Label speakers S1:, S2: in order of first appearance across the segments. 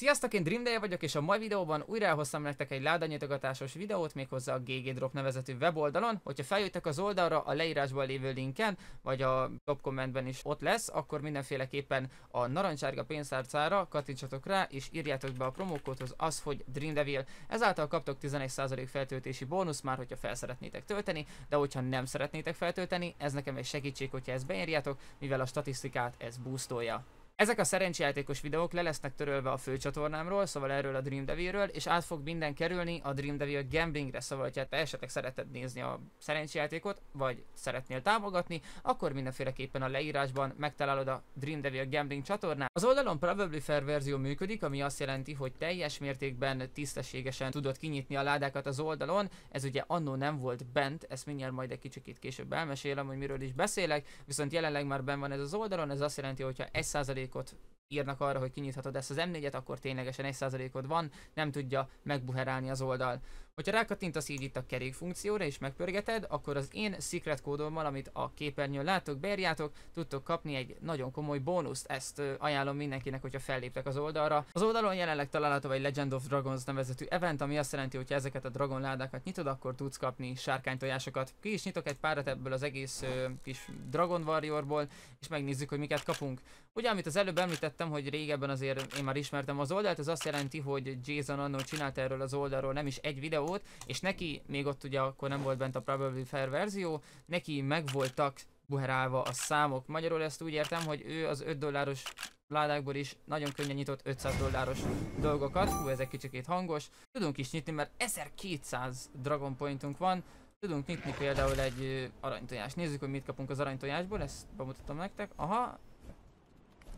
S1: Sziasztok, én Dreamday vagyok, és a mai videóban újra elhoztam nektek egy ládanyitogatásos videót, méghozzá a GG Drop nevezetű weboldalon. Hogyha feljöttek az oldalra a leírásban lévő linken, vagy a top kommentben is ott lesz, akkor mindenféleképpen a narancsárga pénztárcára kattintsatok rá, és írjátok be a promókódhoz az, hogy Devil. Ezáltal kaptok 11% feltöltési bónusz már, hogyha fel szeretnétek tölteni, de hogyha nem szeretnétek feltölteni, ez nekem egy segítség, hogyha ezt beírjátok, mivel a statisztikát ez boostolja. Ezek a szerencsejátékos videók le lesznek törölve a főcsatornámról, szóval erről a Dream Devil-ről, és át fog minden kerülni a Dream Devil gamblingre, szóval ha te esetleg szereted nézni a szerencsejátékot, vagy szeretnél támogatni, akkor mindenféleképpen a leírásban megtalálod a Dream Devil gambling csatornát. Az oldalon Probably Fair verzió működik, ami azt jelenti, hogy teljes mértékben tisztességesen tudod kinyitni a ládákat az oldalon, ez ugye annó nem volt bent, ezt mindjárt majd egy kicsit később elmesélem, hogy miről is beszélek, viszont jelenleg már ben van ez az oldalon, ez azt jelenti, hogy ha 1% got írnak arra, hogy kinyithatod ezt az M4-et, akkor ténylegesen 1%-od van, nem tudja megbuherálni az oldal. Hogyha rákattintasz így itt a kerék funkcióra és megpörgeted, akkor az én secret kódommal, amit a képernyőn látok, bérjátok, tudtok kapni egy nagyon komoly bónuszt. Ezt ajánlom mindenkinek, hogyha felléptek az oldalra. Az oldalon jelenleg található egy Legend of Dragons nevezetű event, ami azt jelenti, hogy ezeket a dragon ládákat nyitod, akkor tudsz kapni sárkánytojásokat. Ki is nyitok egy párat ebből az egész ö, kis Dragon Warriorból, és megnézzük, hogy miket kapunk. Ugye, amit az előbb említettem rájöttem, hogy régebben azért én már ismertem az oldalt, ez azt jelenti, hogy Jason annól csinált erről az oldalról nem is egy videót, és neki, még ott ugye akkor nem volt bent a Probably Fair verzió, neki megvoltak buherálva a számok. Magyarul ezt úgy értem, hogy ő az 5 dolláros ládákból is nagyon könnyen nyitott 500 dolláros dolgokat. Hú, ez egy kicsikét hangos. Tudunk is nyitni, mert 1200 Dragon Pointunk van. Tudunk nyitni például egy aranytojást. Nézzük, hogy mit kapunk az aranytojásból, ezt bemutatom nektek. Aha,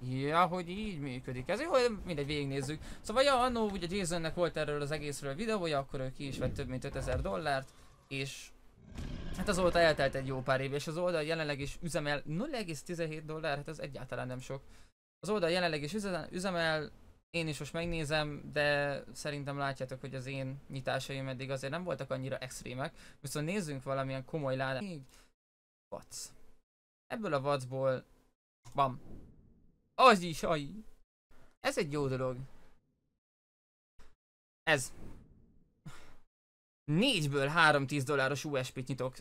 S1: Ja, hogy így működik. Ez jó, mindegy, végignézzük. Szóval ja, annó ugye Jasonnek volt erről az egészről videója, akkor ő ki is vett több mint 5000 dollárt, és Hát azóta eltelt egy jó pár év, és az oldal jelenleg is üzemel 0,17 dollár, hát ez egyáltalán nem sok. Az oldal jelenleg is üzemel, én is most megnézem, de szerintem látjátok, hogy az én nyitásaim eddig azért nem voltak annyira extrémek. Viszont nézzünk valamilyen komoly ládát. Vac. Ebből a vacból... Bam. Az is, aj. Ez egy jó dolog. Ez. Négyből három 10 dolláros USP-t nyitok.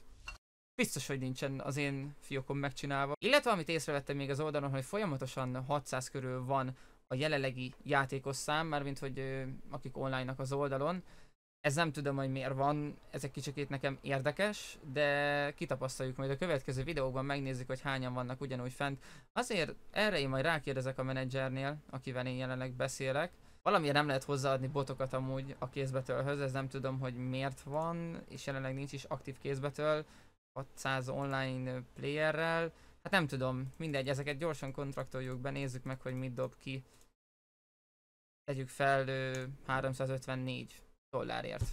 S1: Biztos, hogy nincsen az én fiókom megcsinálva. Illetve amit észrevettem még az oldalon, hogy folyamatosan 600 körül van a jelenlegi játékos szám, mármint hogy akik online-nak az oldalon. Ez nem tudom, hogy miért van, ez egy kicsikét nekem érdekes, de kitapasztaljuk majd a következő videóban, megnézzük, hogy hányan vannak ugyanúgy fent. Azért erre én majd rákérdezek a menedzsernél, akivel én jelenleg beszélek. Valamiért nem lehet hozzáadni botokat amúgy a kézbetölhöz, ez nem tudom, hogy miért van, és jelenleg nincs is aktív kézbetöl 600 online playerrel. Hát nem tudom, mindegy, ezeket gyorsan kontraktoljuk be, nézzük meg, hogy mit dob ki. Tegyük fel 354 dollárért.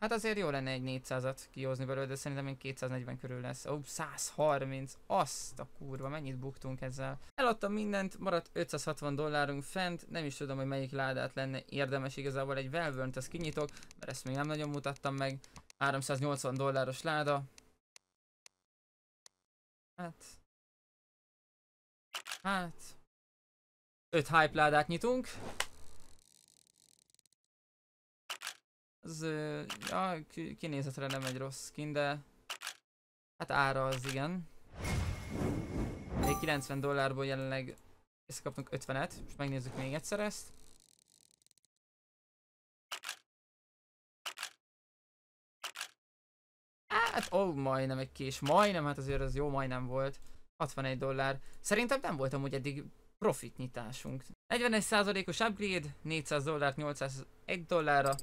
S1: Hát azért jó lenne egy 400-at kihozni belőle, de szerintem még 240 körül lesz. Ó, 130, azt a kurva, mennyit buktunk ezzel. Eladtam mindent, maradt 560 dollárunk fent, nem is tudom, hogy melyik ládát lenne érdemes igazából egy velvönt azt kinyitok, mert ezt még nem nagyon mutattam meg. 380 dolláros láda. Hát... Hát... 5 hype ládát nyitunk. Az ja, kinézetre nem egy rossz skin, de hát ára az igen. Még 90 dollárból jelenleg ezt kapunk 50-et, most megnézzük még egyszer ezt. Hát, ó, oh, majdnem egy kés, majdnem, hát azért az jó, majdnem volt. 61 dollár. Szerintem nem voltam úgy eddig profit nyitásunk. 41%-os upgrade, 400 dollárt 801 dollárra,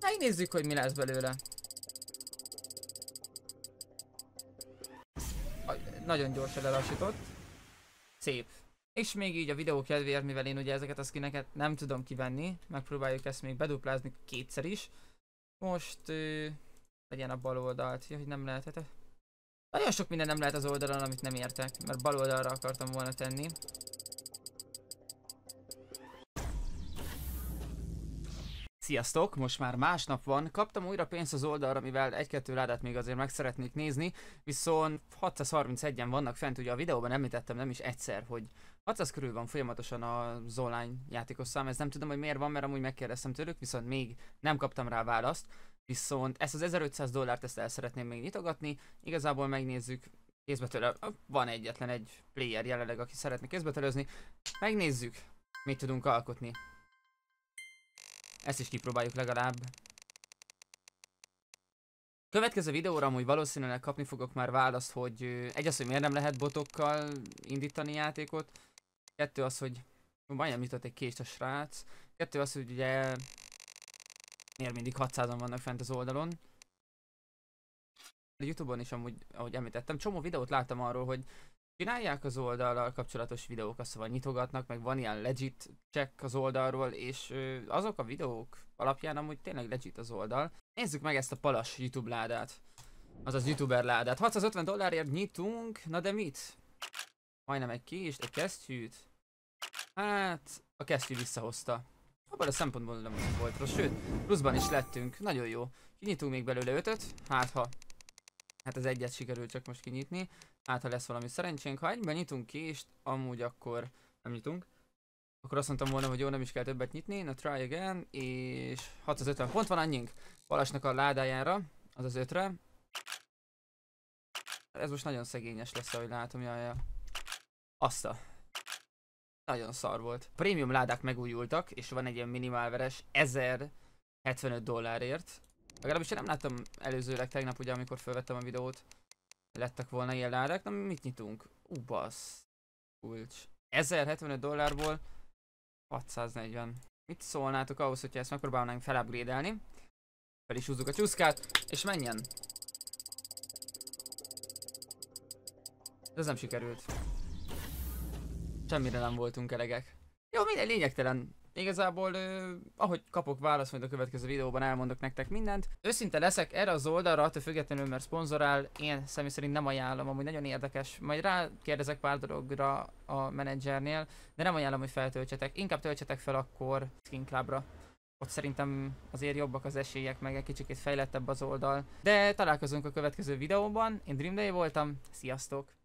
S1: Megnézzük, hát hogy mi lesz belőle. Nagyon gyorsan lelassított. Szép. És még így a videó kedvéért, mivel én ugye ezeket a skineket nem tudom kivenni, megpróbáljuk ezt még beduplázni kétszer is. Most ö, legyen a bal oldalt, ja, hogy nem lehetett. Hát, -e? Nagyon sok minden nem lehet az oldalon, amit nem értek, mert bal oldalra akartam volna tenni. Sziasztok! Most már másnap van. Kaptam újra pénzt az oldalra, mivel egy-kettő ládát még azért meg szeretnék nézni, viszont 631-en vannak fent, ugye a videóban említettem nem is egyszer, hogy 600 körül van folyamatosan a online játékos szám, ez nem tudom, hogy miért van, mert amúgy megkérdeztem tőlük, viszont még nem kaptam rá választ. Viszont ezt az 1500 dollárt ezt el szeretném még nyitogatni, igazából megnézzük, kézbe van egyetlen egy player jelenleg, aki szeretne kézbe Megnézzük, mit tudunk alkotni. Ezt is kipróbáljuk legalább. Következő videóra amúgy valószínűleg kapni fogok már választ, hogy egy az, hogy miért nem lehet botokkal indítani játékot, kettő az, hogy majdnem jutott egy kést a srác, kettő az, hogy ugye miért mindig 600-an vannak fent az oldalon. A Youtube-on is amúgy, ahogy említettem, csomó videót láttam arról, hogy csinálják az oldallal kapcsolatos videókat, szóval nyitogatnak, meg van ilyen legit check az oldalról, és ö, azok a videók alapján amúgy tényleg legit az oldal. Nézzük meg ezt a palas YouTube ládát. Azaz youtuber ládát. 650 dollárért nyitunk, na de mit? Majdnem egy kis, egy kesztyűt. Hát, a kesztyű visszahozta. Abban a szempontból nem volt rossz, sőt, pluszban is lettünk, nagyon jó. Kinyitunk még belőle ötöt, hát ha. Hát az egyet sikerült csak most kinyitni. Hát, ha lesz valami szerencsénk, ha egyben nyitunk kést, amúgy akkor nem nyitunk. Akkor azt mondtam volna, hogy jó, nem is kell többet nyitni, na try again, és 6 az 50 pont van annyink. Balasnak a ládájára, az az 5-re. Ez most nagyon szegényes lesz, ahogy látom, jaj, jaj. Azt a. Nagyon szar volt. A prémium ládák megújultak, és van egy ilyen minimálveres 1075 dollárért. Legalábbis én nem láttam előzőleg tegnap, ugye, amikor felvettem a videót lettek volna ilyen ládák. Na mit nyitunk? Ú, bassz. Kulcs. 1075 dollárból 640. Mit szólnátok ahhoz, hogyha ezt megpróbálnánk felábrédelni? Fel is húzzuk a csúszkát, és menjen! De ez nem sikerült. Semmire nem voltunk elegek. Jó, minden lényegtelen. Igazából, eh, ahogy kapok választ, majd a következő videóban elmondok nektek mindent. Őszinte leszek, erre az oldalra, attól függetlenül, mert szponzorál, én személy szerint nem ajánlom, amúgy nagyon érdekes. Majd rákérdezek pár dologra a menedzsernél, de nem ajánlom, hogy feltöltsetek. Inkább töltsetek fel akkor Skin Clubra ott szerintem azért jobbak az esélyek, meg egy kicsikét fejlettebb az oldal. De találkozunk a következő videóban, én Dreamday voltam, sziasztok!